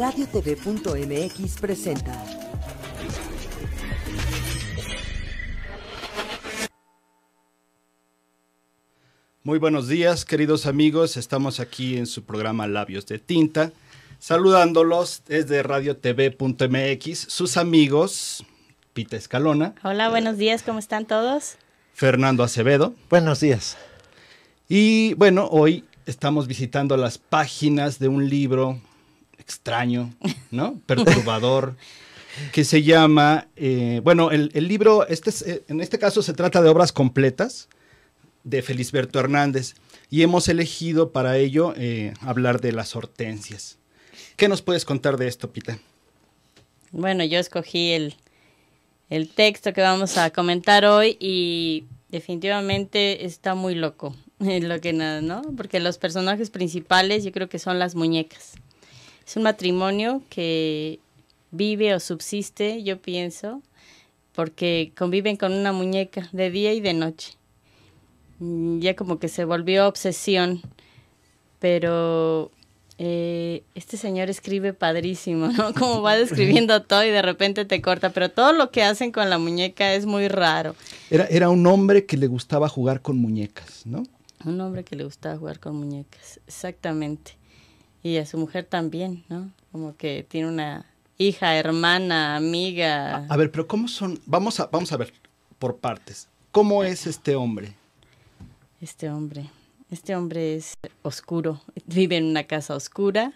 radiotv.mx presenta. Muy buenos días, queridos amigos. Estamos aquí en su programa Labios de Tinta. Saludándolos desde radiotv.mx, sus amigos, Pita Escalona. Hola, buenos días, ¿cómo están todos? Fernando Acevedo. Buenos días. Y bueno, hoy estamos visitando las páginas de un libro extraño, ¿no? Perturbador, que se llama, eh, bueno, el, libro, este eh, en este caso se trata de obras completas de Felisberto Hernández y hemos elegido para ello eh, hablar de las hortensias. ¿Qué nos puedes contar de esto, Pita? Bueno, yo escogí el, el texto que vamos a comentar hoy y definitivamente está muy loco, lo que nada, ¿no? Porque los personajes principales yo creo que son las muñecas. Es un matrimonio que vive o subsiste, yo pienso, porque conviven con una muñeca de día y de noche. Mm, ya como que se volvió obsesión, pero eh, este señor escribe padrísimo, ¿no? Como va describiendo todo y de repente te corta, pero todo lo que hacen con la muñeca es muy raro. era un hombre que le gustaba jugar con muñecas, ¿no? Un hombre que le gustaba jugar con muñecas, exactamente y a su mujer también, ¿no? Como que tiene una hija, hermana, amiga. A, ver, pero ¿cómo son? Vamos a, vamos a ver por partes. ¿Cómo es este hombre? Este hombre. Este hombre es oscuro. Vive en una casa oscura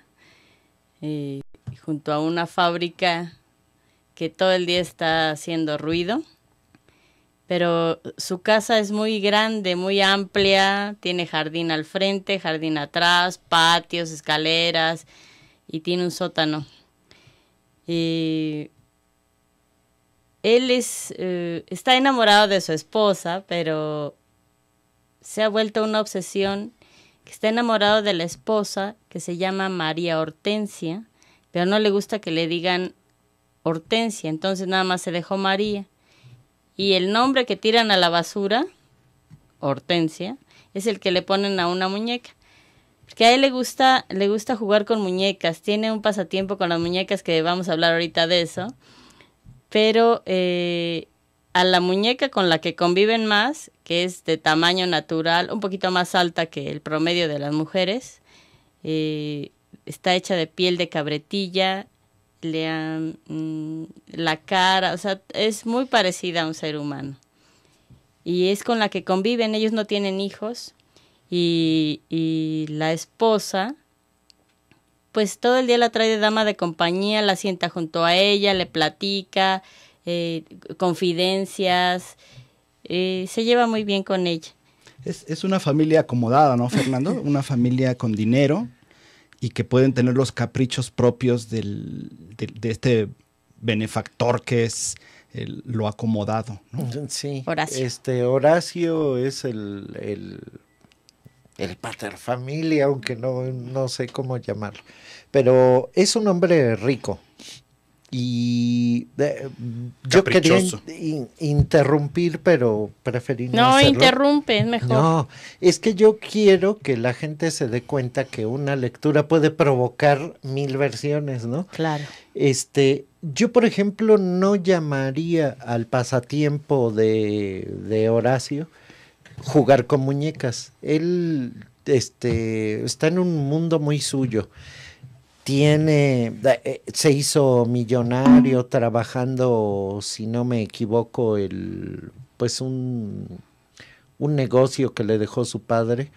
eh, junto a una fábrica que todo el día está haciendo ruido pero su casa es muy grande, muy amplia, tiene jardín al frente, jardín atrás, patios, escaleras y tiene un sótano. Y él es, eh, está enamorado de su esposa, pero se ha vuelto una obsesión que está enamorado de la esposa que se llama María Hortensia, pero no le gusta que le digan Hortensia, entonces nada más se dejó María y el nombre que tiran a la basura, Hortensia, es el que le ponen a una muñeca. Porque a él le gusta, le gusta jugar con muñecas, tiene un pasatiempo con las muñecas que vamos a hablar ahorita de eso. Pero eh, a la muñeca con la que conviven más, que es de tamaño natural, un poquito más alta que el promedio de las mujeres, eh, está hecha de piel de cabretilla, lean mm, la cara, o sea, es muy parecida a un ser humano. Y es con la que conviven, ellos no tienen hijos y, la esposa, pues todo el día la trae de dama de compañía, la sienta junto a ella, le platica, eh, confidencias, eh, se lleva muy bien con ella. Es, es, una familia acomodada, ¿no, Fernando? Una familia con dinero, y que pueden tener los caprichos propios de, este benefactor que es lo acomodado. Sí. Horacio. Este, Horacio es el, el, el paterfamilia, aunque no, no sé cómo llamarlo. Pero es un hombre rico, y mm, yo quería interrumpir, pero preferí no. No, interrumpe, mejor. No, es que yo quiero que la gente se dé cuenta que una lectura puede provocar mil versiones, ¿no? Claro. Este, yo, por ejemplo, no llamaría al pasatiempo de, Horacio jugar con muñecas. Él este, está en un mundo muy suyo tiene, eh, se hizo millonario trabajando, si no me equivoco, el, pues un, un negocio que le dejó su padre,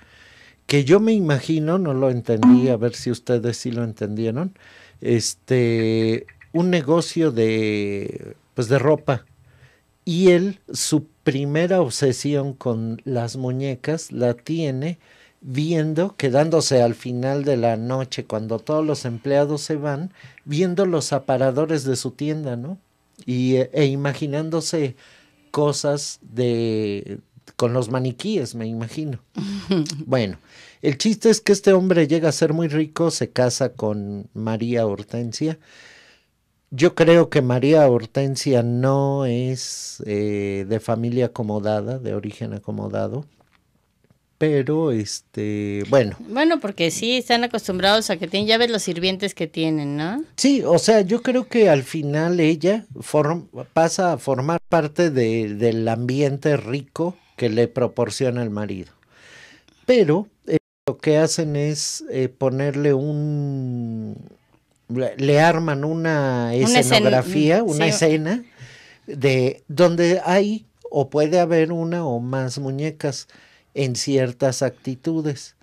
que yo me imagino, no lo entendí, a ver si ustedes sí lo entendieron, este, un negocio de, pues de ropa. Y él, su primera obsesión con las muñecas la tiene viendo, quedándose al final de la noche cuando todos los empleados se van, viendo los aparadores de su tienda, ¿no? Y, eh, e imaginándose cosas de con los maniquíes, me imagino. bueno, el chiste es que este hombre llega a ser muy rico, se casa con María Hortensia. Yo creo que María Hortensia no es eh, de familia acomodada, de origen acomodado pero este bueno bueno porque sí están acostumbrados a que tienen ya los sirvientes que tienen no sí o sea yo creo que al final ella pasa a formar parte de, del ambiente rico que le proporciona el marido pero eh, lo que hacen es eh, ponerle un le arman una escenografía mm, una, escena de donde hay o puede haber una o más muñecas en ciertas actitudes.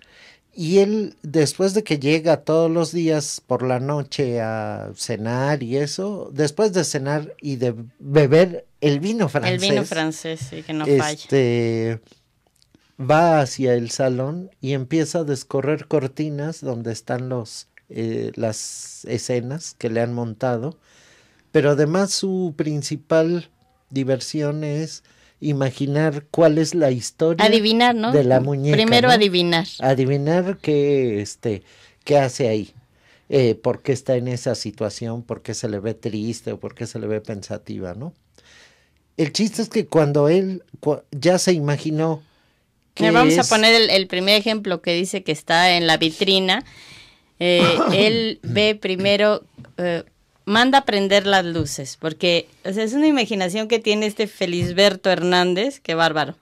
Y él, después de que llega todos los días por la noche a cenar y eso, después de cenar y de beber el vino francés. El vino francés, que no este, Va hacia el salón y empieza a descorrer cortinas donde están los, eh, las escenas que le han montado. Pero además su principal diversión es imaginar cuál es la historia de la muñeca. Primero adivinar. Adivinar qué, este, qué hace ahí. Eh, por qué está en esa situación, por qué se le ve triste o por qué se le ve pensativa, ¿no? El chiste es que cuando él ya se imaginó que... Vamos a poner el, primer ejemplo que dice que está en la vitrina. Eh, él ve primero eh, manda a prender las luces, porque es una imaginación que tiene este Felisberto Hernández, qué bárbaro.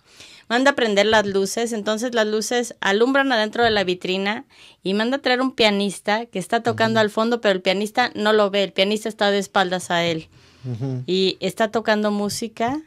Manda a prender las luces, entonces las luces alumbran adentro de la vitrina y manda a traer un pianista que está tocando al fondo, pero el pianista no lo ve, el pianista está de espaldas a él. Y está tocando música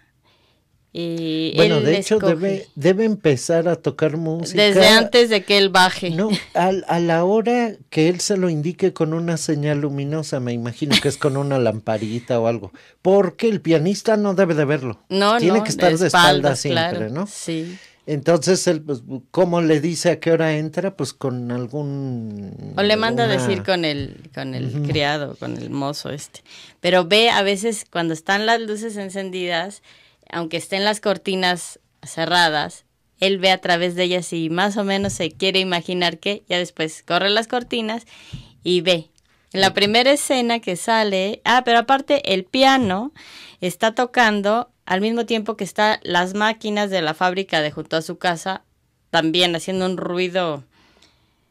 y bueno, de hecho debe, empezar a tocar música. Desde antes de que él baje. No, a, la hora que él se lo indique con una señal luminosa, me imagino que es con una lamparita o algo. Porque el pianista no debe de verlo. No, Tiene que estar de espaldas, ¿no? Sí. Entonces, él, pues, ¿cómo le dice a qué hora entra? Pues con algún... O le manda a decir con el, con el criado, con el mozo este. Pero ve, a veces cuando están las luces encendidas, aunque estén las cortinas cerradas, él ve a través de ellas y más o menos se quiere imaginar que ya después corre las cortinas y ve. En la primera escena que sale, ah, pero aparte el piano está tocando al mismo tiempo que están las máquinas de la fábrica de junto a su casa también haciendo un ruido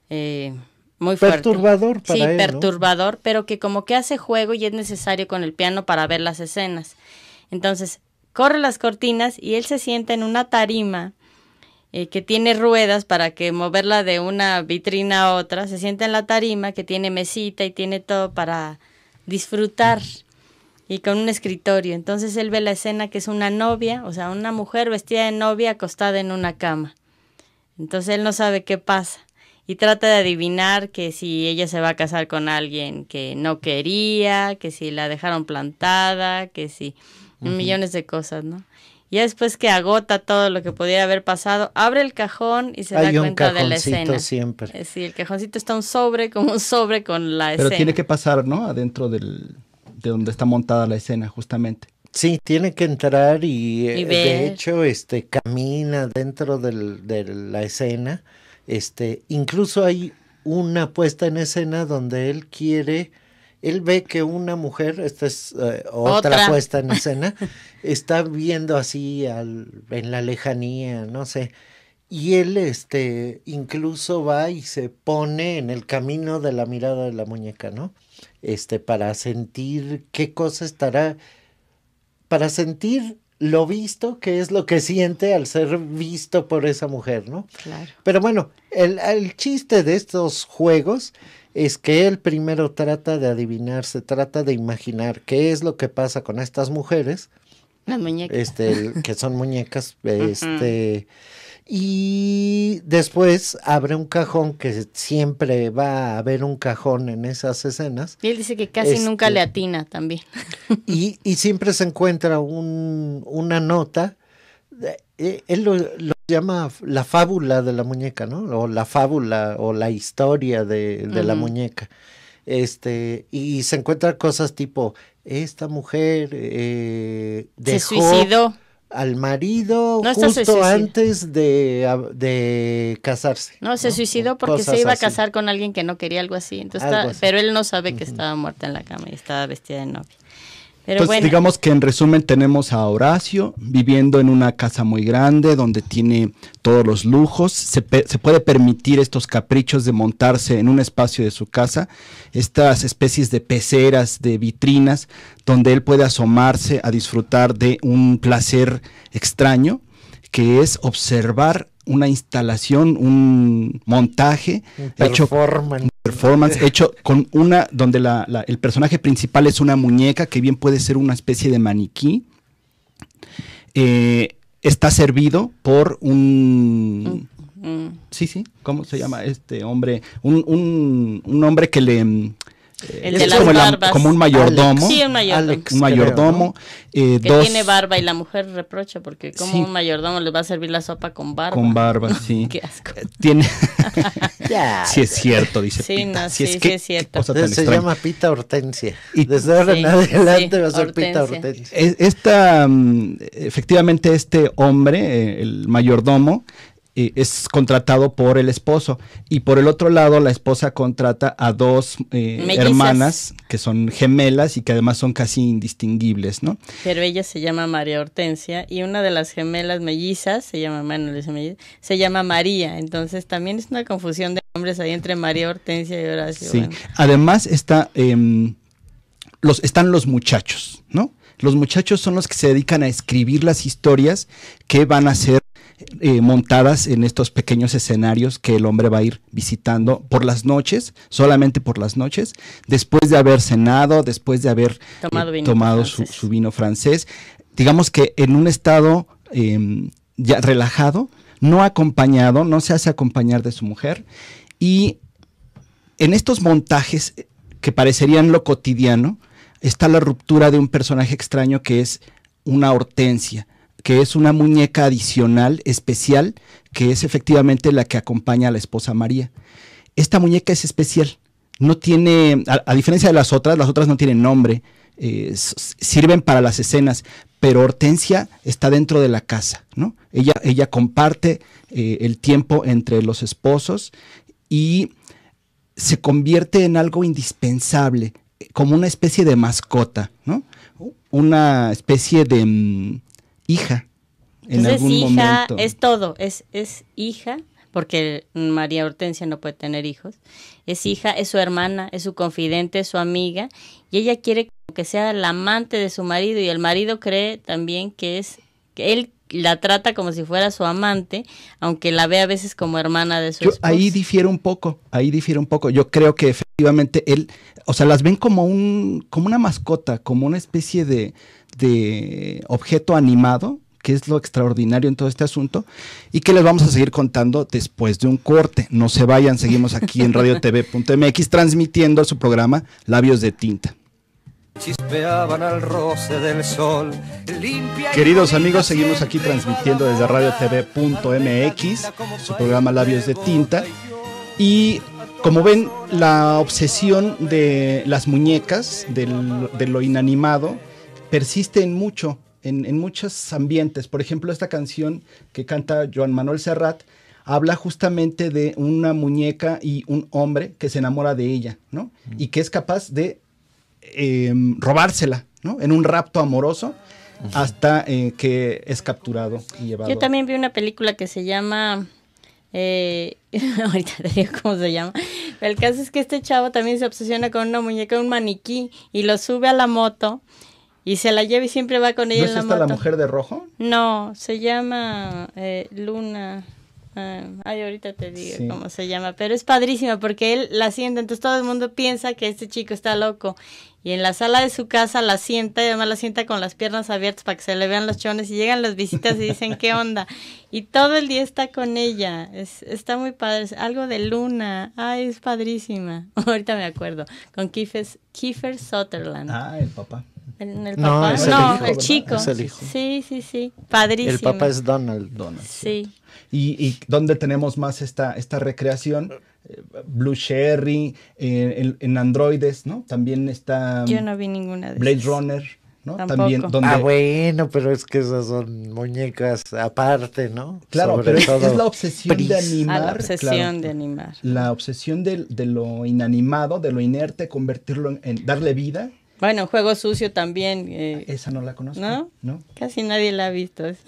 eh, muy fuerte. Perturbador Sí, perturbador, pero que como que hace juego y es necesario con el piano para ver las escenas. Entonces, corre las cortinas y él se sienta en una tarima eh, que tiene ruedas para que moverla de una vitrina a otra, se sienta en la tarima que tiene mesita y tiene todo para disfrutar y con un escritorio. Entonces él ve la escena que es una novia, o sea, una mujer vestida de novia acostada en una cama. Entonces él no sabe qué pasa y trata de adivinar que si ella se va a casar con alguien que no quería, que si la dejaron plantada, que si millones de cosas, ¿no? Y después que agota todo lo que pudiera haber pasado, abre el cajón y se da cuenta de la escena. siempre. Eh, sí, el cajoncito está un sobre, como un sobre con la escena. Pero tiene que pasar, ¿no? Adentro del, de donde está montada la escena, justamente. Sí, tiene que entrar y, eh, de hecho este, camina dentro del, de la escena. Este, incluso hay una puesta en escena donde él quiere él ve que una mujer, esta es eh, otra, puesta en escena, está viendo así en la lejanía, no sé. Y él este, incluso va y se pone en el camino de la mirada de la muñeca, ¿no? Este, para sentir qué cosa estará, para sentir lo visto, qué es lo que siente al ser visto por esa mujer, ¿no? Claro. Pero bueno, el, el chiste de estos juegos es que él primero trata de adivinar, se trata de imaginar qué es lo que pasa con estas mujeres. Las muñecas. Este, que son muñecas, este... Y después abre un cajón que siempre va a haber un cajón en esas escenas. Y él dice que casi este nunca le atina también. Y, siempre se encuentra una nota. Eh, él lo se llama la fábula de la muñeca, ¿no? O la fábula o la historia de, la muñeca. Este, y se encuentran cosas tipo, esta mujer eh, se suicidó. al marido justo antes de, casarse. No, se suicidó porque se iba a casar con alguien que no quería algo así. Entonces Pero él no sabe que estaba muerta en la cama y estaba vestida de novia. Entonces, digamos que en resumen tenemos a Horacio viviendo en una casa muy grande donde tiene todos los lujos, se, puede permitir estos caprichos de montarse en un espacio de su casa, estas especies de peceras, de vitrinas, donde él puede asomarse a disfrutar de un placer extraño que es observar una instalación, un montaje un performance. hecho performance hecho con una donde la, el personaje principal es una muñeca que bien puede ser una especie de maniquí. Eh, está servido por un mm, mm. sí sí cómo se llama este hombre un, un hombre que le mm, el como, como, un mayordomo. Sí, un mayordomo. un mayordomo eh, que tiene barba y la mujer reprocha porque como un mayordomo le va a servir la sopa con barba. Con barba, sí. Qué asco. Eh, tiene... Ya. sí es cierto, dice sí, Pita. sí, es, que, Se llama Pita Hortensia. Y desde ahora en adelante va a ser Pita Hortensia. Esta, mm, efectivamente, este hombre, eh, el mayordomo, es contratado por el esposo. Y por el otro lado, la esposa contrata a dos eh, hermanas que son gemelas y que además son casi indistinguibles, ¿no? Pero ella se llama María Hortensia y una de las gemelas mellizas se llama se llama María. Entonces también es una confusión de nombres ahí entre María Hortensia y Horacio. Sí, además está, em, los, están los muchachos, ¿no? Los muchachos son los que se dedican a escribir las historias que van a ser eh, montadas en estos pequeños escenarios que el hombre va a ir visitando por las noches, solamente por las noches, después de haber cenado, después de haber eh, tomado, su, vino francés, digamos que en un estado em, ya relajado, no acompañado, no se hace acompañar de su mujer. Y en estos montajes eh, que parecerían lo cotidiano, está la ruptura de un personaje extraño que es una hortensia que es una muñeca adicional, especial, que es efectivamente la que acompaña a la esposa María. Esta muñeca es especial, no tiene, a, diferencia de las otras, las otras no tienen nombre, eh, sirven para las escenas, pero Hortensia está dentro de la casa, ¿no? Ella, ella comparte eh, el tiempo entre los esposos y se convierte en algo indispensable, como una especie de mascota, ¿no? Una especie de, mm, hija. En Entonces, hija es todo, es, es hija, porque María Hortensia no puede tener hijos. Es hija, es su hermana, es su confidente, es su amiga, y ella quiere que sea la amante de su marido, y el marido cree también que es, que él la trata como si fuera su amante, aunque la ve a veces como hermana de su Ahí difiere un poco, ahí difiere un poco. Yo creo que efectivamente él, o sea, las ven como un, como una mascota, como una especie de, de objeto animado, que es lo extraordinario en todo este asunto, y que les vamos a seguir contando después de un corte. No se vayan, seguimos aquí en Radio TV.mx transmitiendo su programa Labios de Tinta. Chispeaban al roce del sol. Queridos amigos, seguimos aquí transmitiendo desde Radio TV.mx su programa Labios de Tinta. Y como ven, la obsesión de las muñecas, de lo inanimado, persiste en mucho, en, muchos ambientes. Por ejemplo, esta canción que canta Joan Manuel Serrat habla justamente de una muñeca y un hombre que se enamora de ella, ¿no? Mm. Y que es capaz de em, robársela, ¿no? En un rapto amoroso hasta eh, que es capturado y llevado. Yo también vi una película que se llama... Eh, ahorita te digo cómo se llama. el caso es que este chavo también se obsesiona con una muñeca, un maniquí, y lo sube a la moto y se la lleva y siempre va con ella en la moto. ¿Es esta la mujer de rojo? No, se llama eh, Luna. Ah, ay, ahorita te digo cómo se llama, pero es padrísima porque él la sienta, entonces todo el mundo piensa que este chico está loco y en la sala de su casa la sienta y además la sienta con las piernas abiertas para que se le vean los chones y llegan las visitas y dicen qué onda y todo el día está con ella, es, está muy padre, algo de luna, ay, es padrísima, ahorita me acuerdo, con Kiefer, Kiefer Sutherland. Ah, el papá el papá? No, el, chico. Es Sí, sí, sí. Padrísimo. El papá es Donald. Sí. Y, y, dónde tenemos más esta, esta recreación? Eh, Blue Sherry, eh, en, androides, ¿no? También está... Mm, Yo no vi ninguna de Blade Runner. ¿no? También Ah, bueno, pero es que esas son muñecas aparte, ¿no? Claro, pero es, la obsesión ah, de animar. la obsesión de animar. La obsesión de, de, lo inanimado, de lo inerte, convertirlo en darle vida bueno, Juego Sucio también. Eh, Esa no la conozco. ¿no? Casi nadie la ha visto.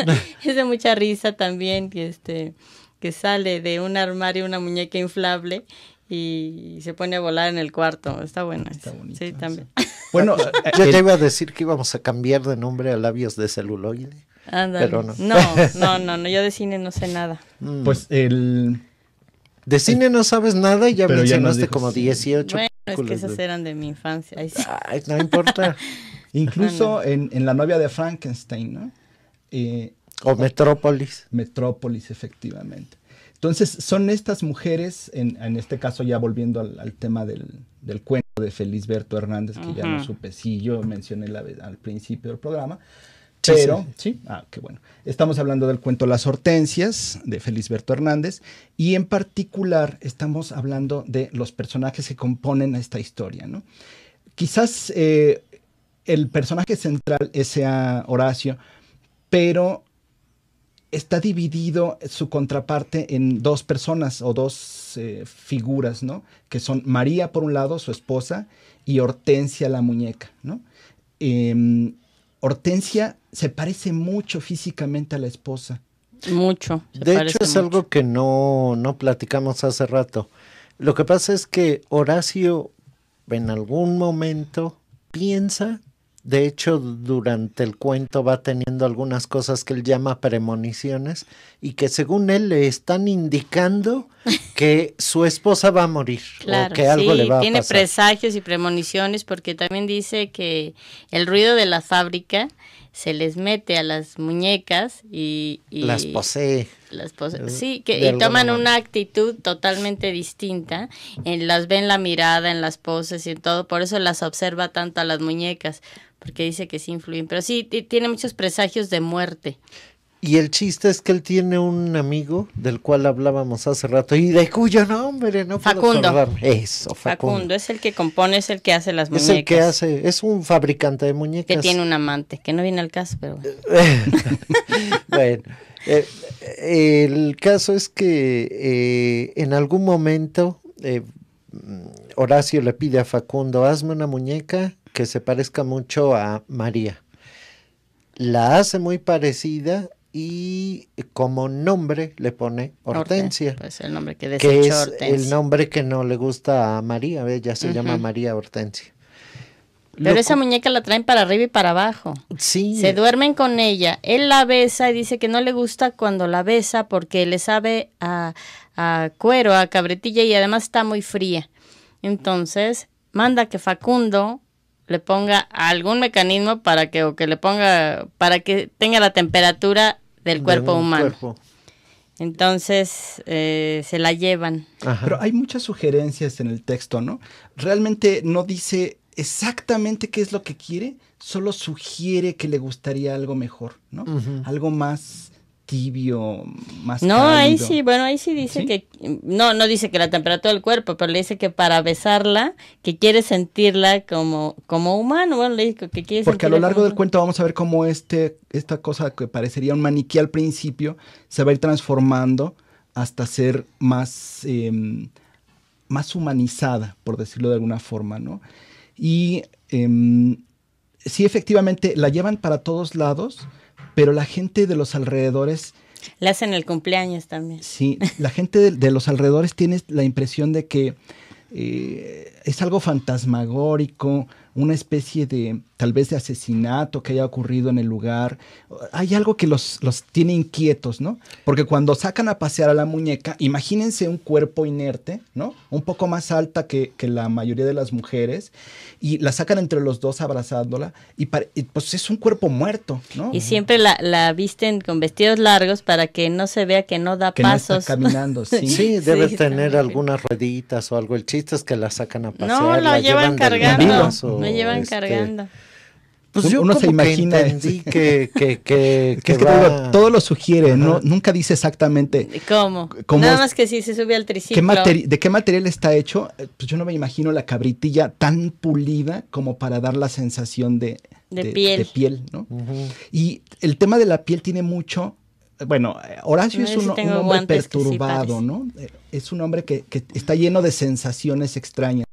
Es, de mucha risa también que, este, que sale de un armario una muñeca inflable y se pone a volar en el cuarto. Está buena. Está bonito, sí, también. Bueno, yo eh, ya eh, iba a decir que íbamos a cambiar de nombre a labios de celuloide. Ándale. Pero no. no. no, no, yo de cine no sé nada. Mm. Pues el... De cine no sabes nada y ya mencionaste como 18 es que esas eran de mi infancia. no importa. Incluso En, La novia de Frankenstein, ¿no? Eh, o Metrópolis. Metrópolis, efectivamente. Entonces, son estas mujeres, en, este caso ya volviendo al, tema del, cuento de Berto Hernández, que ya no supe si yo mencioné al principio del programa, pero, sí, Ah, qué bueno. Estamos hablando del cuento Las Hortensias de Berto Hernández y en particular estamos hablando de los personajes que componen esta historia, Quizás eh, el personaje central sea Horacio, pero está dividido su contraparte en dos personas o dos eh, figuras, ¿no? Que son María por un lado, su esposa, y Hortensia la muñeca, ¿no? Em, se parece mucho físicamente a la esposa. Mucho. De hecho, es algo que no, no platicamos hace rato. Lo que pasa es que Horacio en algún momento piensa, de hecho durante el cuento va teniendo algunas cosas que él llama premoniciones y que según él le están indicando que su esposa va a morir o que algo le va a pasar. Tiene presagios y premoniciones porque también dice que el ruido de la fábrica se les mete a las muñecas y... las posee. Las posee. Sí, que, y toman una actitud totalmente distinta. En, las ven la mirada, en las poses y en todo. Por eso las observa tanto a las muñecas, porque dice que sí influyen. Pero sí, tiene muchos presagios de muerte. Y el chiste es que él tiene un amigo del cual hablábamos hace rato y de cuyo nombre no puedo Facundo. Eso, Facundo. Facundo es el que compone, es el que hace las muñecas. Es el que hace, es un fabricante de muñecas. Que tiene un amante, que no viene al caso, pero bueno. Bueno, eh, el caso es que eh, en algún momento eh, Horacio le pide a Facundo, hazme una muñeca que se parezca mucho a María. La hace muy parecida y como nombre le pone Hortensia. es pues, el nombre que, es el nombre que no le gusta a María, ya se llama María Hortensia. Pero esa muñeca la traen para arriba y para abajo. Sí. Se duermen con ella. Él la besa y dice que no le gusta cuando la besa porque le sabe a, cuero, a cabretilla y además está muy fría. Entonces, manda que Facundo le ponga algún mecanismo para que o que le ponga para que tenga la temperatura del cuerpo humano. Entonces eh, se la llevan. Pero hay muchas sugerencias en el texto, ¿no? Realmente no dice exactamente qué es lo que quiere, solo sugiere que le gustaría algo mejor, ¿no? Algo más tibio, más No, ahí sí, bueno, ahí sí dice que, no, no dice que la temperatura del cuerpo, pero le dice que para besarla, que quiere sentirla como, como humano, bueno, le dice que quiere Porque a lo largo del cuento vamos a ver cómo este, esta cosa que parecería un maniquí al principio, se va a ir transformando hasta ser más, em, más humanizada, por decirlo de alguna forma, ¿no? Y eh, sí, efectivamente, la llevan para todos lados, pero la gente de los alrededores... Le hacen el cumpleaños también. Sí, la gente de, los alrededores tiene la impresión de que eh, es algo fantasmagórico, una especie de, tal vez de asesinato que haya ocurrido en el lugar. Hay algo que los, los tiene inquietos, ¿no? Porque cuando sacan a pasear a la muñeca, imagínense un cuerpo inerte, ¿no? Un poco más alta que, la mayoría de las mujeres, y la sacan entre los dos abrazándola, y, pues es un cuerpo muerto, ¿no? Y siempre la, visten con vestidos largos para que no se vea que no da pasos. No caminando, sí. sí, debe tener algunas rueditas o algo. El chiste es que la sacan a pasear. No, la, llevan, cargando. No, llevan este, cargando. Pues uno se imagina este que que, todo, lo sugiere, no, nunca dice exactamente cómo. Nada más que si se sube al triciclo. ¿De qué material está hecho? Eh, pues yo no me imagino la cabritilla tan pulida como para dar la sensación de, piel. Y el tema de la piel tiene mucho. Eh, bueno, Horacio eh, es un, hombre perturbado, ¿no? Es un hombre que está lleno de sensaciones extrañas.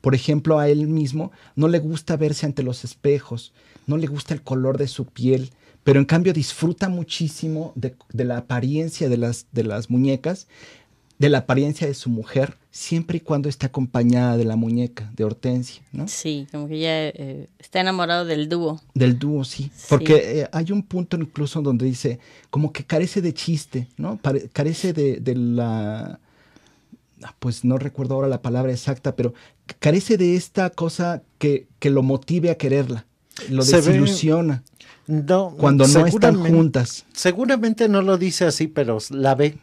Por ejemplo, a él mismo no le gusta verse ante los espejos no le gusta el color de su piel, pero en cambio disfruta muchísimo de, la apariencia de las, de las muñecas, de la apariencia de su mujer, siempre y cuando esté acompañada de la muñeca, de Hortensia, ¿no? Sí, como que ella eh, está enamorado del dúo. Del dúo, sí. Porque eh, hay un punto incluso donde dice, como que carece de chiste, ¿no? carece de, la... Ah, pues no recuerdo ahora la palabra exacta, pero carece de esta cosa que lo motive a quererla, lo desilusiona. cuando no están juntas. Seguramente no lo dice así, pero la ve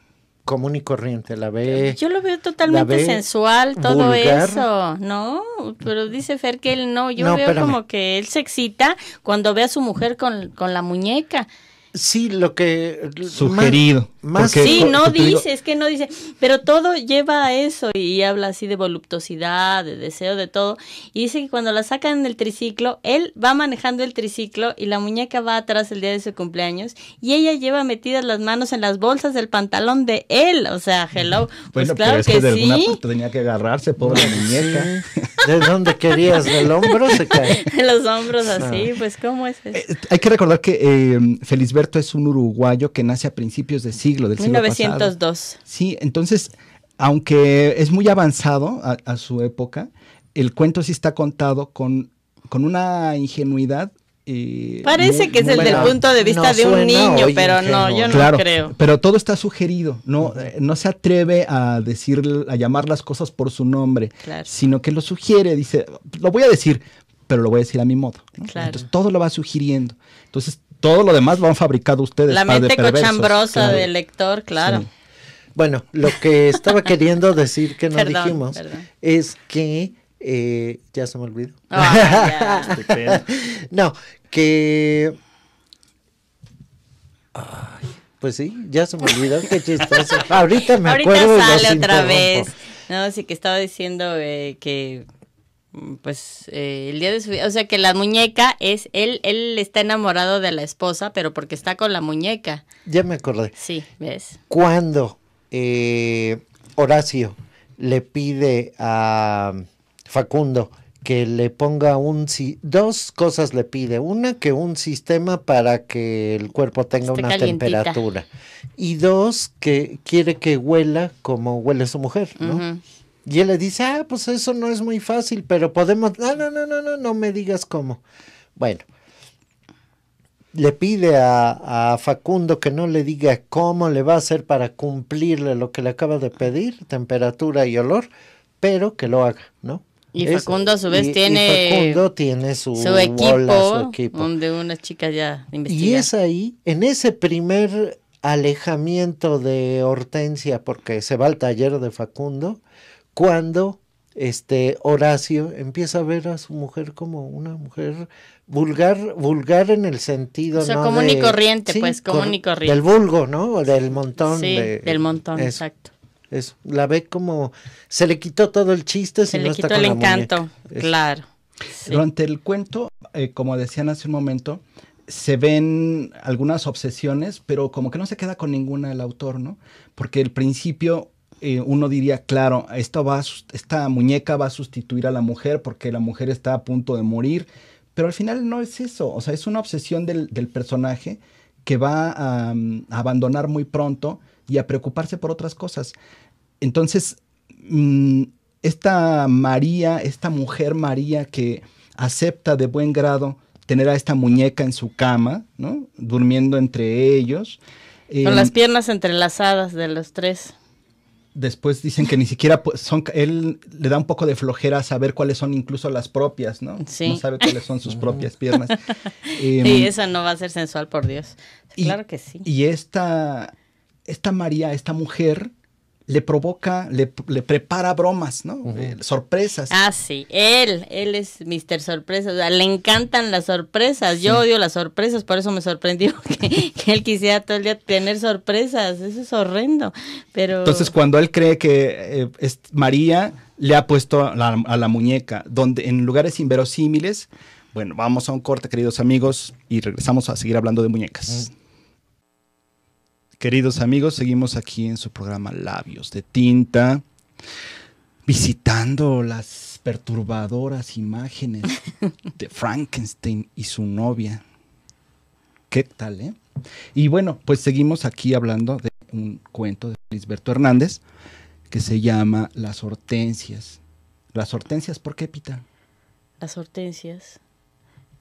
común y corriente, la ve. Yo lo veo totalmente sensual, todo eso, ¿no? Pero dice Fer que él no, yo veo como que él se excita cuando ve a su mujer con, con la muñeca. Sí, lo que... Sugerido sí, no dice, es que no dice, pero todo lleva a eso y habla así de voluptuosidad, de deseo, de todo. Y dice que cuando la sacan del triciclo, él va manejando el triciclo y la muñeca va atrás el día de su cumpleaños y ella lleva metidas las manos en las bolsas del pantalón de él. O sea, hello. Pues bueno, claro pero es que, de tenía que agarrarse, pobre muñeca. ¿De dónde querías? ¿Del hombro se cae? Los hombros ah. así, pues ¿cómo es eso? Eh, hay que recordar que eh, Felisberto es un uruguayo que nace a principios de siglo siglo, del siglo 1902. Sí, entonces, aunque es muy avanzado a, su época, el cuento sí está contado con, con una ingenuidad. Eh, Parece que es el del punto de vista de un niño, pero no, yo no creo. Pero todo está sugerido, no, eh, no se atreve a decir, a llamar las cosas por su nombre, sino que lo sugiere, dice, lo voy a decir, pero lo voy a decir a mi modo. Entonces todo lo va sugiriendo. Entonces todo lo demás lo han fabricado ustedes. La mente cochambrosa del lector, claro. Bueno, lo que estaba queriendo decir que nos dijimos es que eh, ya se me olvidó. no, que pues sí, ya se me olvidó, qué chistoso. Ahorita me acuerdo. Ahorita sale otra vez. No, sí que estaba diciendo eh, que Mm, pues eh, el día de su vida, o sea que la muñeca es él, él está enamorado de la esposa, pero porque está con la muñeca. Ya me acordé. Sí, ves. Cuando eh, Horacio le pide a Facundo que le ponga un dos cosas le pide, una que un sistema para que el cuerpo tenga una temperatura y dos que quiere que huela como huele su mujer, ¿no? Y él le dice, ah, pues eso no es muy fácil, pero podemos, no, no, no, no, no, no me digas cómo. Bueno, le pide a, Facundo que no le diga cómo le va a hacer para cumplirle lo que le acaba de pedir, temperatura y olor, pero que lo haga, ¿no? Y Facundo a su vez tiene, Facundo tiene su, equipo, bola, su equipo, donde una chica ya investiga. Y es ahí, en ese primer alejamiento de Hortensia, porque se va al taller de Facundo, cuando este Horacio empieza a ver a su mujer como una mujer vulgar, vulgar en el sentido o sea, común y corriente, pues, común y corriente. Del vulgo, ¿no? Del montón. Sí, del montón, exacto. Eso, la ve como se le quitó todo el chiste, se le quitó el encanto, claro. Durante el cuento, eh, como decían hace un momento, se ven algunas obsesiones, pero como que no se queda con ninguna el autor, ¿no? Porque el principio eh, uno diría, claro, esto va, esta muñeca va a sustituir a la mujer porque la mujer está a punto de morir, pero al final no es eso, o sea, es una obsesión del, personaje que va mm, a, abandonar muy pronto y a preocuparse por otras cosas. Entonces, mm, esta María, esta mujer María que acepta de buen grado tener a esta muñeca en su cama, ¿no? Durmiendo entre ellos. Con las eh, piernas entrelazadas de los tres después dicen que ni siquiera son, él le da un poco de flojera saber cuáles son incluso las propias, ¿no? Sí. No sabe cuáles son sus propias piernas. Y em, sí, eso no va a ser sensual, por Dios. claro que sí. Y esta, esta María, esta mujer, le provoca, le, prepara bromas, ¿no? Eh, sorpresas. Ah, sí, él, él es Mr. Sorpresa, le encantan las sorpresas, yo odio las sorpresas, por eso me sorprendió que, él quisiera todo el día tener sorpresas, eso es horrendo, pero... Entonces, cuando él cree que eh, María le ha puesto a la, muñeca, donde en lugares inverosímiles, bueno, vamos a un corte, queridos amigos, y regresamos a seguir hablando de muñecas. Mm. Queridos amigos, seguimos aquí en su programa Labios de Tinta, visitando las perturbadoras imágenes de Frankenstein y su novia. ¿Qué tal, eh? Y bueno, pues seguimos aquí hablando de un cuento de Lisberto Hernández que se llama Las Hortensias. ¿Las Hortensias por qué, Pita? Las Hortensias.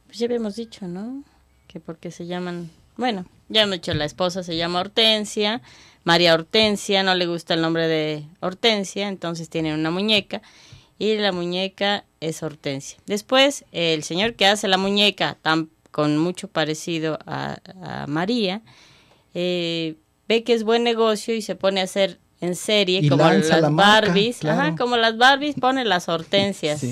Pues ya habíamos dicho, ¿no? Que porque se llaman bueno, ya hemos dicho, la esposa se llama Hortensia, María Hortensia, no le gusta el nombre de Hortensia, entonces tiene una muñeca y la muñeca es Hortensia. Después, el señor que hace la muñeca, tan, con mucho parecido a, María, eh, ve que es buen negocio y se pone a hacer en serie, como las Barbies, ajá, como las Barbies pone las Hortensias,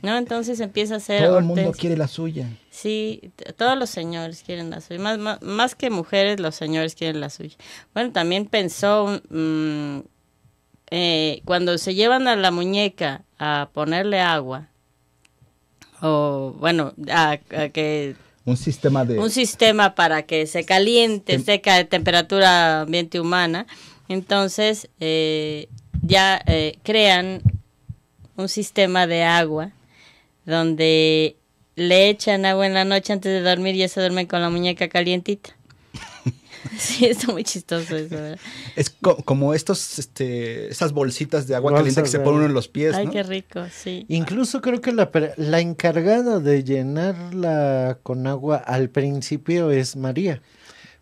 ¿no? Entonces empieza a hacer... Todo el mundo quiere la suya. Sí, todos los señores quieren la suya. Más, más, que mujeres, los señores quieren la suya. Bueno, también pensó mm, eh, cuando se llevan a la muñeca a ponerle agua, o bueno, a, que un sistema de un sistema para que se caliente seca de temperatura ambiente humana entonces eh, ya eh, crean un sistema de agua donde le echan agua en la noche antes de dormir y ya se duerme con la muñeca calientita. sí, está muy chistoso eso, Es como estos, este, esas bolsitas de agua caliente que se ponen en los pies. Ay, qué rico, sí. Incluso creo que la, la encargada de llenarla con agua al principio es María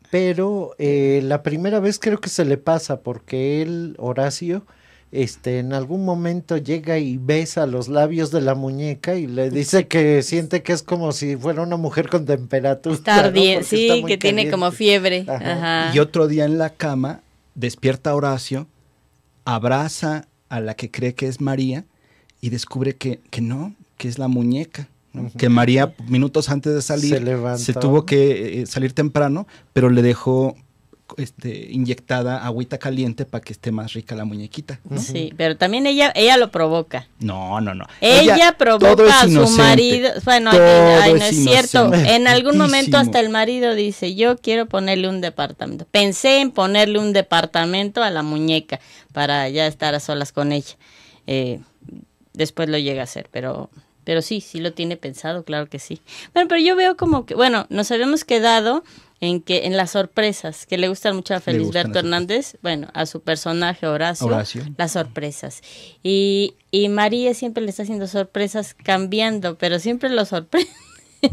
pero eh, la primera vez creo que se le pasa porque él, Horacio, este, en algún momento llega y besa los labios de la muñeca y le dice que siente que es como si fuera una mujer con temperatura. Sí, que tiene como fiebre. Y otro día en la cama despierta Horacio, abraza a la que cree que es María y descubre que, no, que es la muñeca. Que María, minutos antes de salir, se, tuvo que eh, salir temprano, pero le dejó este, inyectada agüita caliente para que esté más rica la muñequita. Sí, pero también ella, ella lo provoca. No, no, no. Ella, provoca a su marido. Bueno, no es, cierto. En algún momento hasta el marido dice, yo quiero ponerle un departamento. Pensé en ponerle un departamento a la muñeca para ya estar a solas con ella. Eh, después lo llega a hacer, pero pero sí, sí lo tiene pensado, claro que sí. Bueno, pero yo veo como que, bueno, nos habíamos quedado en que en las sorpresas que le gustan mucho a Felizberto Hernández, bueno, a su personaje Horacio, las sorpresas. Y, y, María siempre le está haciendo sorpresas cambiando, pero siempre lo sorprende.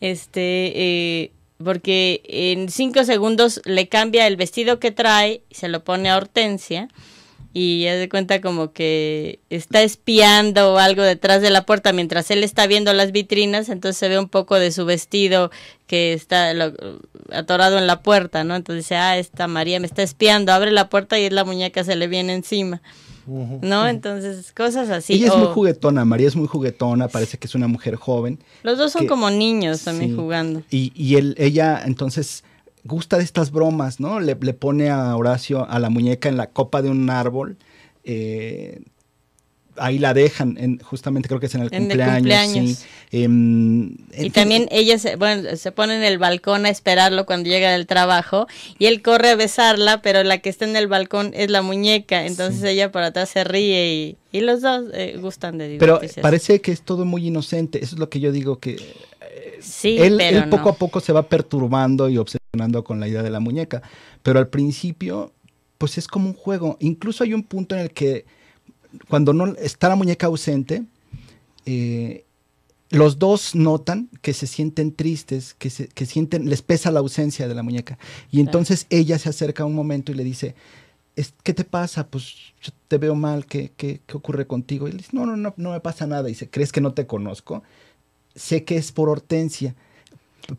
este, eh, porque en cinco segundos le cambia el vestido que trae, se lo pone a Hortensia y ya se cuenta como que está espiando algo detrás de la puerta mientras él está viendo las vitrinas, entonces se ve un poco de su vestido que está atorado en la puerta, ¿no? Entonces dice, ah, esta María me está espiando, abre la puerta y es la muñeca se le viene encima. ¿No? Entonces, cosas así. Ella es muy juguetona, María es muy juguetona, parece que es una mujer joven. Los dos son como niños también jugando. Y, y ella, entonces, gusta de estas bromas, ¿no? Le, pone a Horacio a la muñeca en la copa de un árbol. Eh, ahí la dejan, en, justamente creo que es en el cumpleaños. Em, y también ella se, eh, bueno, se pone en el balcón a esperarlo cuando llega del trabajo y él corre a besarla, pero la que está en el balcón es la muñeca, entonces ella por atrás se ríe y, los dos eh, gustan de divertirse. Pero parece que es todo muy inocente, eso es lo que yo digo que... sí, eh, él, poco a poco se va perturbando y obsesionando con la idea de la muñeca, pero al principio pues es como un juego. Incluso hay un punto en el que cuando no está la muñeca ausente, eh, los dos notan que se sienten tristes, que, se, sienten, les pesa la ausencia de la muñeca. Y entonces ella se acerca un momento y le dice, ¿qué te pasa? Pues yo te veo mal, ¿qué, ocurre contigo? Y él dice, no, no, no, no me pasa nada. Y dice, ¿crees que no te conozco? Sé que es por Hortensia.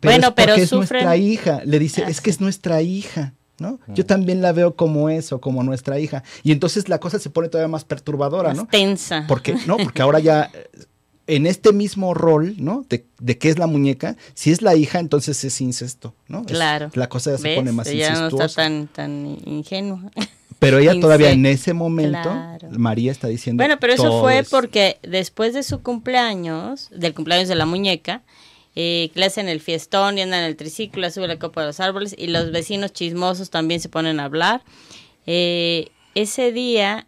Pero bueno, es pero es nuestra hija. Le dice, ah, es que es nuestra hija. ¿no? Yo también la veo como eso, como nuestra hija. Y entonces la cosa se pone todavía más perturbadora, ¿no? Tensa. Porque, no, porque ahora ya eh, en este mismo rol, ¿no? De, que qué es la muñeca, si es la hija, entonces es incesto, ¿no? Claro. la cosa ya se pone más ella no está tan, ingenua. Pero ella todavía en ese momento, María está diciendo. Bueno, pero eso fue porque después de su cumpleaños, del cumpleaños de la muñeca, clase en el fiestón y andan en el triciclo, sube la copa de los árboles y los vecinos chismosos también se ponen a hablar. Eh, ese día,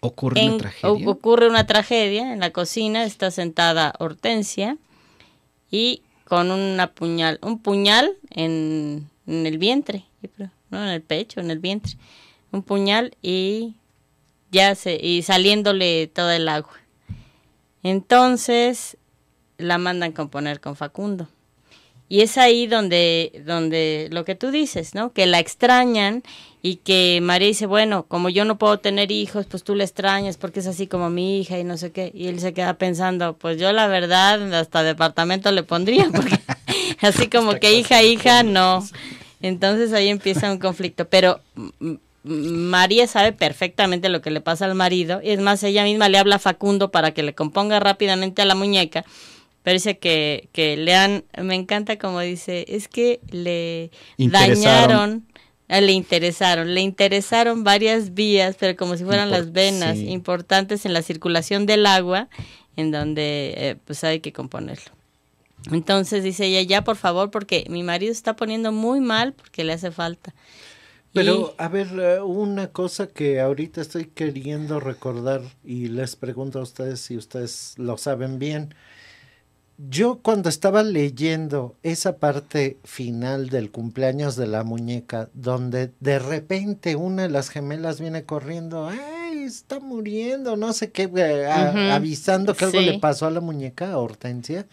Ocurre una tragedia. Ocurre una tragedia en la cocina, está sentada Hortensia y con una puñal, un puñal en, el vientre, no en el pecho, en el vientre, un puñal y ya se, y saliéndole todo el agua. Entonces, la mandan componer con Facundo. Y es ahí donde, donde lo que tú dices, ¿no? Que la extrañan y que María dice, bueno, como yo no puedo tener hijos, pues tú la extrañas porque es así como mi hija y no sé qué. Y él se queda pensando, pues yo la verdad hasta departamento le pondría porque así como que hija, hija, no. Entonces ahí empieza un conflicto. Pero María sabe perfectamente lo que le pasa al marido. Y es más, ella misma le habla a Facundo para que le componga rápidamente a la muñeca Parece que, que me encanta como dice, es que le dañaron eh, le interesaron. Le interesaron varias vías, pero como si fueran las venas importantes en la circulación del agua, en donde eh, pues hay que componerlo. Entonces dice ella, ya por favor, porque mi marido está poniendo muy mal porque le hace falta. Pero, a ver, una cosa que ahorita estoy queriendo recordar y les pregunto a ustedes si ustedes lo saben bien. Yo cuando estaba leyendo esa parte final del cumpleaños de la muñeca, donde de repente una de las gemelas viene corriendo, ¡ay, está muriendo! No sé qué, eh, avisando que algo le pasó a la muñeca, a Hortensia.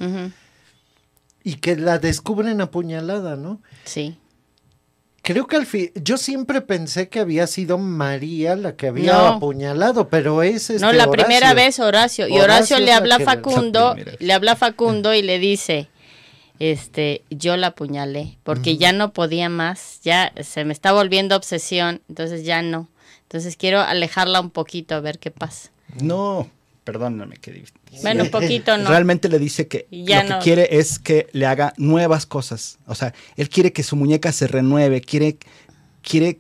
Y que la descubren apuñalada, ¿no? Sí. Creo que al fin, yo siempre pensé que había sido María la que había apuñalado, pero es este No, la primera vez Horacio. Y Horacio, le habla a Facundo, le habla a Facundo y le dice, este, yo la apuñalé, porque ya no podía más, ya se me está volviendo obsesión, entonces ya no. Entonces quiero alejarla un poquito a ver qué pasa. No, perdóname que... Bueno, un poquito no. Realmente le dice que lo que quiere es que le haga nuevas cosas. O sea, él quiere que su muñeca se renueve, quiere, quiere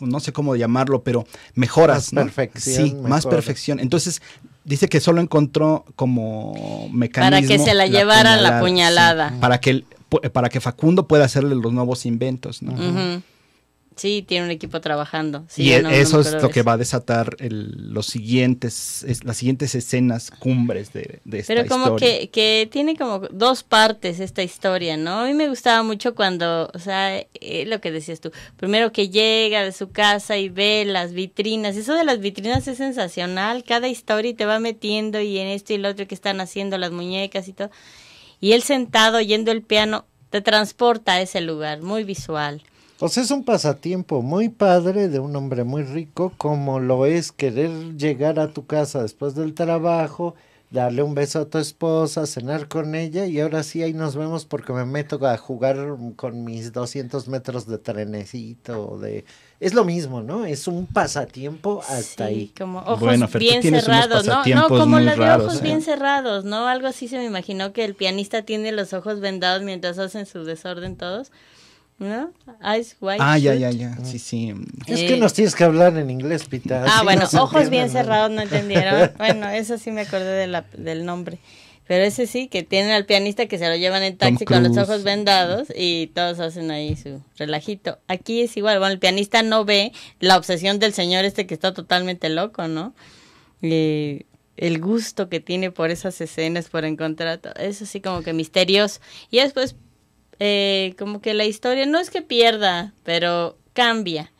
no sé cómo llamarlo, pero mejoras. Más perfección. Sí, más perfección. Entonces, dice que solo encontró como mecanismo. Para que se la, llevara la puñalada. para, que, para que Facundo pueda hacerle los nuevos inventos, ¿no? Sí, tiene un equipo trabajando. y e, eso es lo que va a desatar los siguientes, las siguientes escenas cumbres de, de esta Pero como Que, tiene como dos partes esta historia, ¿no? A mí me gustaba mucho cuando, o sea, eh, lo que decías tú, primero que llega de su casa y ve las vitrinas, eso de las vitrinas es sensacional, cada historia te va metiendo y en esto y lo otro que están haciendo las muñecas y todo. Y él sentado oyendo el piano te transporta a ese lugar, muy visual. Pues es un pasatiempo muy padre de un hombre muy rico, como lo es querer llegar a tu casa después del trabajo, darle un beso a tu esposa, cenar con ella y ahora sí ahí nos vemos porque me meto a jugar con mis 200 metros de trenecito, de... Es lo mismo, ¿no? Es un pasatiempo hasta sí, ahí. Como ojos bien cerrados, ¿no? No, como los de ojos ¿eh? bien cerrados, ¿no? Algo así se me imaginó que el pianista tiene los ojos vendados mientras hacen su desorden todos. ¿no? Ice White. Ah, ya, ya, ya. Sí, sí. Es eh, que nos tienes que hablar en inglés, Pita. Ah, bueno, ojos bien cerrados, no entendieron. bueno, eso sí me acordé del nombre. Pero ese sí, que tienen al pianista que se lo llevan en taxi con los ojos vendados y todos hacen ahí su relajito. Aquí es igual, bueno, el pianista no ve la obsesión del señor este que está totalmente loco, ¿no? Y el gusto que tiene por esas escenas, por encontrar, es así como que misterioso Y después eh, como que la historia no es que pierda, pero cambia.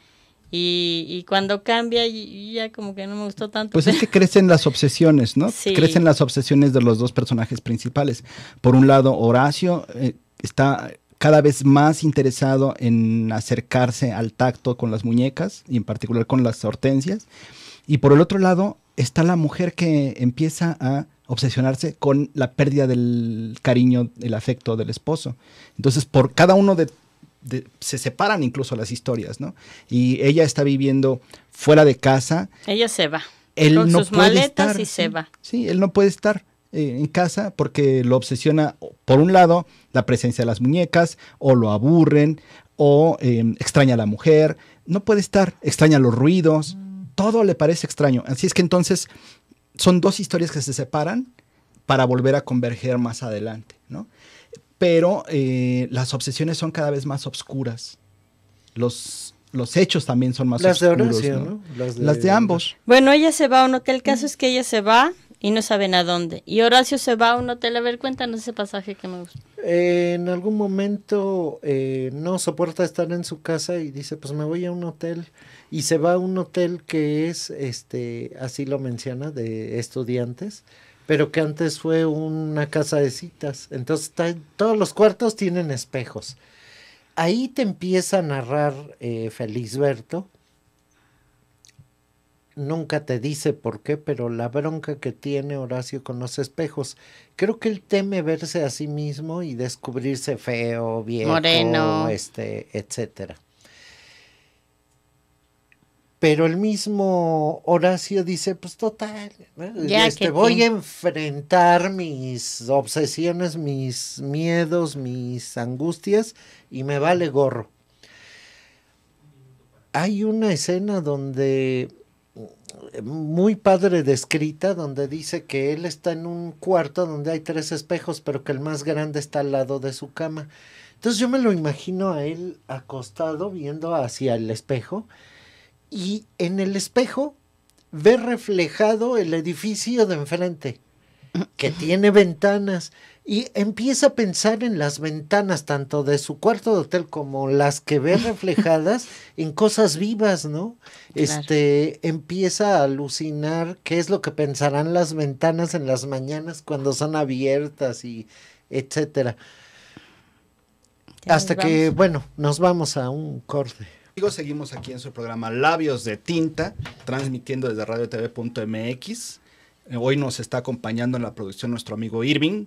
Y, cuando cambia ya como que no me gustó tanto. Pues es que crecen las obsesiones, ¿no? Crecen las obsesiones de los dos personajes principales. Por un lado, Horacio eh, está cada vez más interesado en acercarse al tacto con las muñecas y en particular con las hortensias. Y por el otro lado está la mujer que empieza a obsesionarse con la pérdida del cariño, el afecto del esposo. Entonces, por cada uno de, se separan incluso las historias, ¿no? Y ella está viviendo fuera de casa. Ella se va. con sus maletas y se va. Sí, él no puede estar eh, en casa porque lo obsesiona, por un lado, la presencia de las muñecas, o lo aburren, o em, extraña a la mujer, no puede estar, extraña los ruidos, todo le parece extraño. Así es que entonces son dos historias que se separan para volver a converger más adelante, ¿no? Pero eh, las obsesiones son cada vez más obscuras. Los, los hechos también son más las De Las, de... ambos. Bueno, ella se va a un hotel. El caso mm. es que ella se va y no saben a dónde. Y Horacio se va a un hotel. A ver, cuéntanos ese pasaje que me gusta. Eh, en algún momento eh, no soporta estar en su casa y dice, pues me voy a un hotel y se va a un hotel que es, este, así lo menciona, de estudiantes, pero que antes fue una casa de citas. Entonces todos los cuartos tienen espejos. Ahí te empieza a narrar eh, Felizberto. Nunca te dice por qué, pero la bronca que tiene Horacio con los espejos. Creo que él teme verse a sí mismo y descubrirse feo, viejo, Moreno. este, etcétera pero el mismo Horacio dice, pues total, que este, voy a enfrentar mis obsesiones, mis miedos, mis angustias y me vale gorro. Hay una escena donde muy padre descrita, donde dice que él está en un cuarto donde hay tres espejos, pero que el más grande está al lado de su cama. Entonces yo me lo imagino a él acostado viendo hacia el espejo y en el espejo ve reflejado el edificio de enfrente, que mm. tiene ventanas, y empieza a pensar en las ventanas, tanto de su cuarto de hotel como las que ve reflejadas en cosas vivas, ¿no? Este empieza a alucinar qué es lo que pensarán las ventanas en las mañanas cuando son abiertas y etcétera. Hasta que, bueno, nos vamos a un corte seguimos aquí en su programa Labios de Tinta, transmitiendo desde Radio TV.mx Hoy nos está acompañando en la producción nuestro amigo Irving.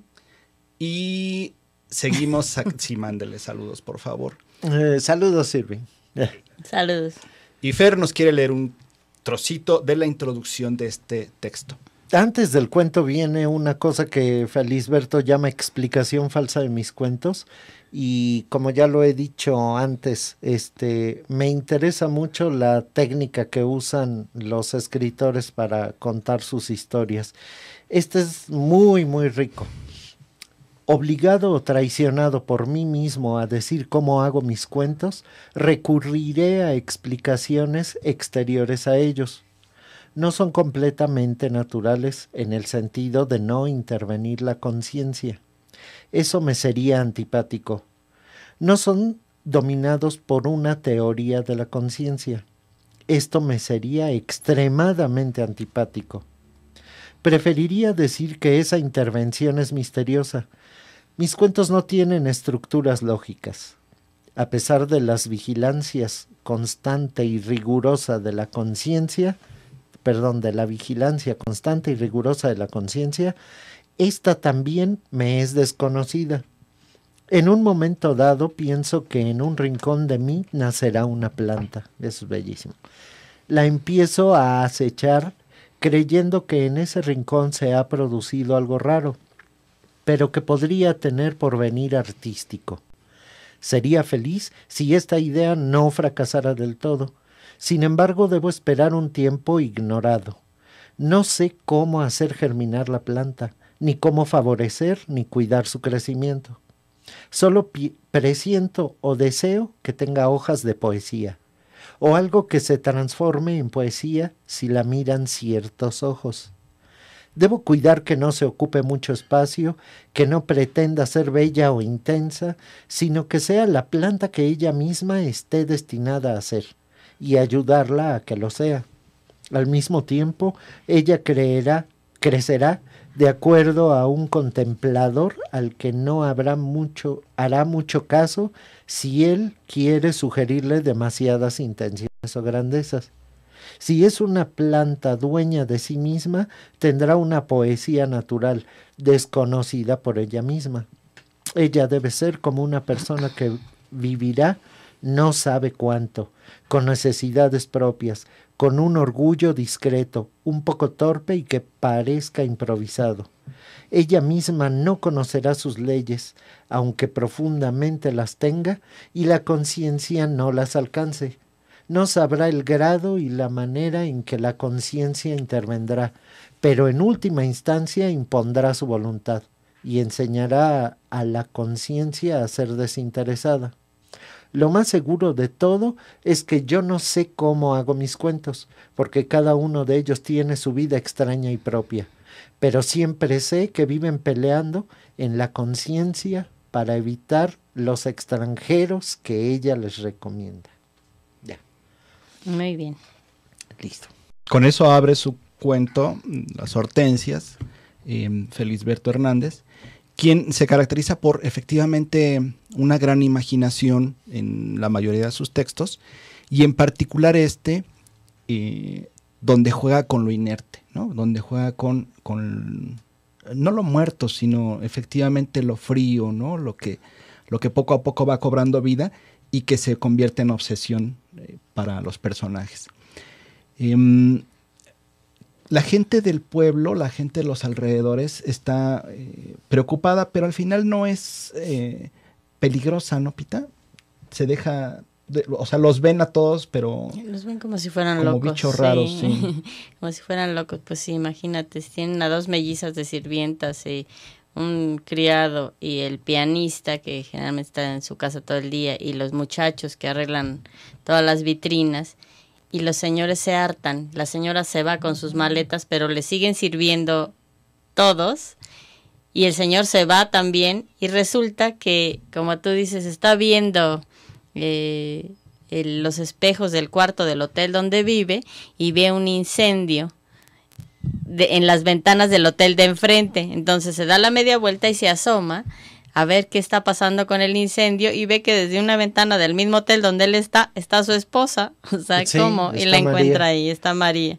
Y seguimos. A... saludos, por favor. Eh, saludos, Irving. saludos. Y Fer nos quiere leer un trocito de la introducción de este texto. Antes del cuento viene una cosa que Felizberto llama explicación falsa de mis cuentos y como ya lo he dicho antes, este, me interesa mucho la técnica que usan los escritores para contar sus historias. Este es muy, muy rico. Obligado o traicionado por mí mismo a decir cómo hago mis cuentos, recurriré a explicaciones exteriores a ellos. No son completamente naturales en el sentido de no intervenir la conciencia eso me sería antipático. No son dominados por una teoría de la conciencia. Esto me sería extremadamente antipático. Preferiría decir que esa intervención es misteriosa. Mis cuentos no tienen estructuras lógicas. A pesar de las vigilancias constante y rigurosa de la conciencia, perdón, de la vigilancia constante y rigurosa de la conciencia, esta también me es desconocida. En un momento dado pienso que en un rincón de mí nacerá una planta. Eso es bellísimo. La empiezo a acechar creyendo que en ese rincón se ha producido algo raro, pero que podría tener porvenir artístico. Sería feliz si esta idea no fracasara del todo. Sin embargo, debo esperar un tiempo ignorado. No sé cómo hacer germinar la planta ni cómo favorecer ni cuidar su crecimiento. Solo presiento o deseo que tenga hojas de poesía, o algo que se transforme en poesía si la miran ciertos ojos. Debo cuidar que no se ocupe mucho espacio, que no pretenda ser bella o intensa, sino que sea la planta que ella misma esté destinada a ser, y ayudarla a que lo sea. Al mismo tiempo, ella creerá, crecerá de acuerdo a un contemplador al que no habrá mucho, hará mucho caso si él quiere sugerirle demasiadas intenciones o grandezas. Si es una planta dueña de sí misma, tendrá una poesía natural, desconocida por ella misma. Ella debe ser como una persona que vivirá no sabe cuánto, con necesidades propias, con un orgullo discreto, un poco torpe y que parezca improvisado. Ella misma no conocerá sus leyes, aunque profundamente las tenga y la conciencia no las alcance. No sabrá el grado y la manera en que la conciencia intervendrá, pero en última instancia impondrá su voluntad y enseñará a la conciencia a ser desinteresada. Lo más seguro de todo es que yo no sé cómo hago mis cuentos, porque cada uno de ellos tiene su vida extraña y propia, pero siempre sé que viven peleando en la conciencia para evitar los extranjeros que ella les recomienda. Ya. Muy bien. Listo. Con eso abre su cuento mm, Las Hortensias, em, Felizberto Hernández quien se caracteriza por efectivamente una gran imaginación en la mayoría de sus textos, y en particular este, eh, donde juega con lo inerte, ¿no? donde juega con, con, no lo muerto, sino efectivamente lo frío, ¿no? lo, que, lo que poco a poco va cobrando vida y que se convierte en obsesión eh, para los personajes. Em, la gente del pueblo, la gente de los alrededores está eh, preocupada, pero al final no es eh, peligrosa, ¿no, Pita? Se deja, o sea, los ven a todos, pero... Los ven como si fueran locos. Como bichos raros, sí. como si fueran locos, pues sí, imagínate, tienen a dos mellizas de sirvientas y un criado y el pianista que generalmente está en su casa todo el día y los muchachos que arreglan todas las vitrinas y los señores se hartan. La señora se va con sus maletas, pero le siguen sirviendo todos. Y el señor se va también y resulta que, como tú dices, está viendo eh, los espejos del cuarto del hotel donde vive y ve un incendio en las ventanas del hotel de enfrente. Entonces se da la media vuelta y se asoma a ver qué está pasando con el incendio y ve que desde una ventana del mismo hotel donde él está está su esposa, o sea, ¿cómo? Y la encuentra ahí, está María.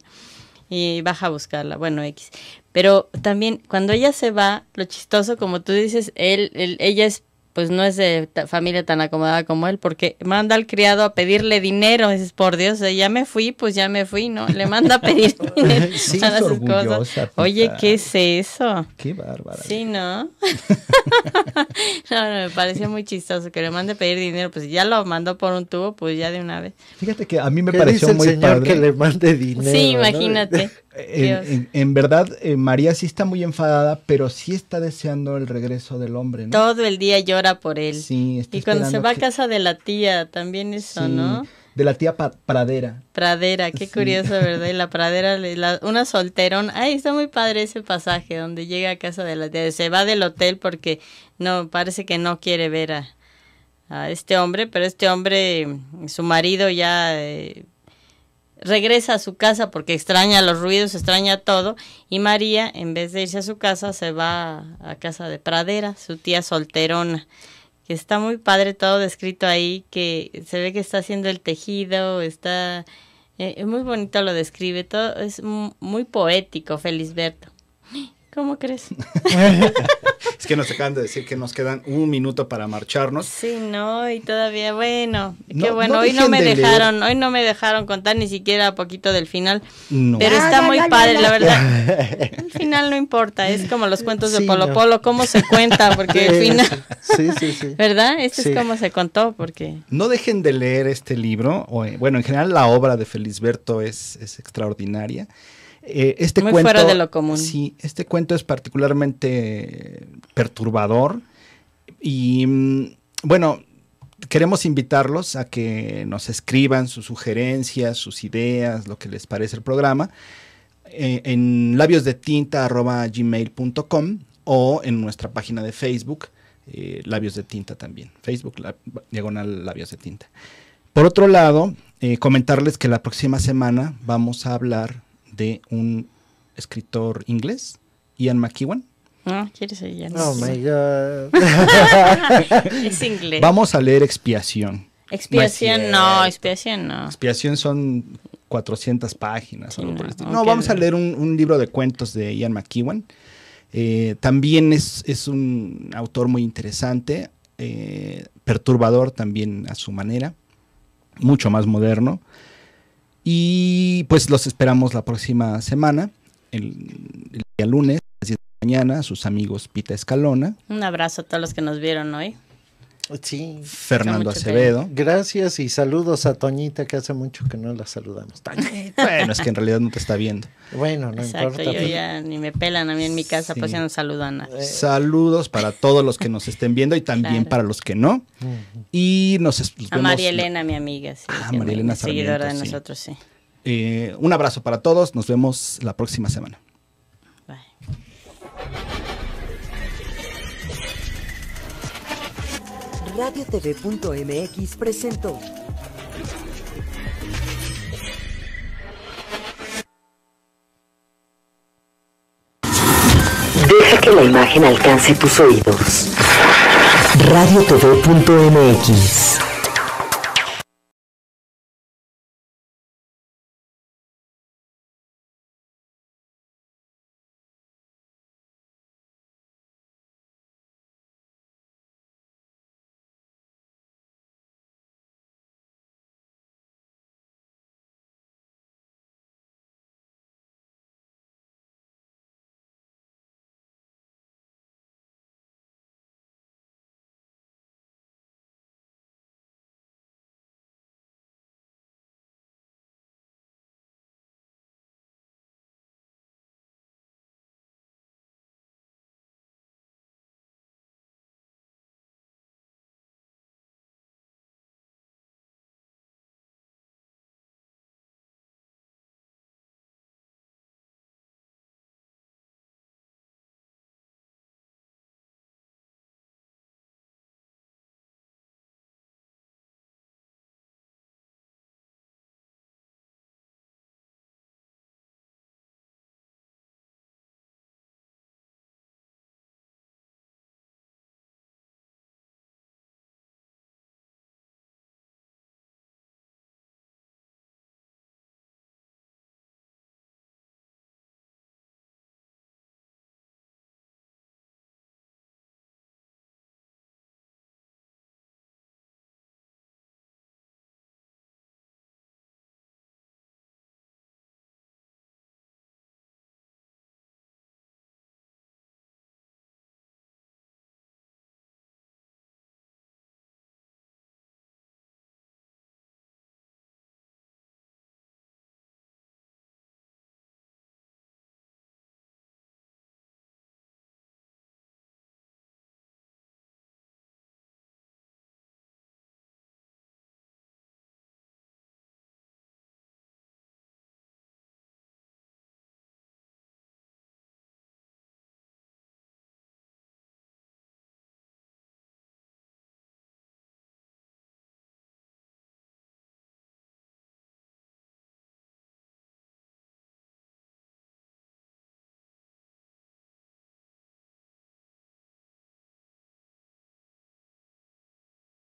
Y baja a buscarla, bueno, X. Pero también cuando ella se va, lo chistoso, como tú dices, él ella es pues no es de familia tan acomodada como él, porque manda al criado a pedirle dinero, dices, por Dios, eh, ya me fui, pues ya me fui, ¿no? Le manda a pedir dinero sí, para cosas. Oye, ¿qué es eso? Qué bárbara. Sí, ¿no? no, me pareció muy chistoso que le mande a pedir dinero, pues ya lo mandó por un tubo, pues ya de una vez. Fíjate que a mí me pareció muy señor padre? que le mande dinero. Sí, imagínate. en, verdad, eh, María sí está muy enfadada, pero sí está deseando el regreso del hombre, ¿no? Todo el día llora por él. Sí, está Y cuando se va a casa de la tía, también eso, ¿no? De la tía Pradera. Pradera, qué curioso, ¿verdad? Y la Pradera, una solterón. Ay, está muy padre ese pasaje donde llega a casa de la tía. Se va del hotel porque no, parece que no quiere ver a, este hombre, pero este hombre, su marido ya... Eh, regresa a su casa porque extraña los ruidos, extraña todo, y María, en vez de irse a su casa, se va a, casa de Pradera, su tía solterona, que está muy padre todo descrito ahí, que se ve que está haciendo el tejido, está... Eh, es muy bonito lo describe, todo es muy poético, Berto. ¿Cómo crees? es que nos acaban de decir que nos quedan un minuto para marcharnos. Sí, no, y todavía, bueno, qué bueno, hoy no me dejaron, hoy no me dejaron contar ni siquiera poquito del final, pero ah, está muy padre, la verdad. El final no importa, es como los cuentos de Polo Polo, cómo se cuenta, porque el final... Sí, sí, sí. ¿Verdad? Este es como se contó, porque... No dejen de leer este libro, o, eh, bueno, en general la obra de Felisberto es extraordinaria. Eh, este cuento, Sí, este cuento es particularmente perturbador y mm, bueno, queremos invitarlos a que nos escriban sus sugerencias, sus ideas, lo que les parece el programa eh, en labiosdetinta.gmail.com o en nuestra página de Facebook, eh, Labios de Tinta también, Facebook, diagonal Labios de Tinta. Por otro lado, comentarles que la próxima semana vamos a hablar de un escritor inglés, Ian McEwan. No, ah, quieres Ian. Oh my God. es inglés. Vamos a leer Expiación. Expiación no, expiación no. Expiación son 400 páginas. no, vamos a leer un, libro de cuentos de Ian McEwan. Eh, también es, un autor muy interesante, eh, perturbador también a su manera, mucho más moderno. Y pues los esperamos la próxima semana, el, día lunes, a las 10 de la mañana, sus amigos Pita Escalona. Un abrazo a todos los que nos vieron hoy. Sí. Fernando Acevedo. Gracias y saludos a Toñita, que hace mucho que no la saludamos. bueno, es que en realidad no te está viendo. Bueno, no Exacto, importa. ya ni me pelan a mí en mi casa, pues ya no saludo eh. Saludos para todos los que nos estén viendo y también para los que no. Y nos, vemos... A María Elena, mi amiga. Sí, ah, María Elena Seguidora de nosotros, sí. Eh, un abrazo para todos. Nos vemos la próxima semana. RadioTV.mx presentó Deja que la imagen alcance tus oídos. RadioTV.mx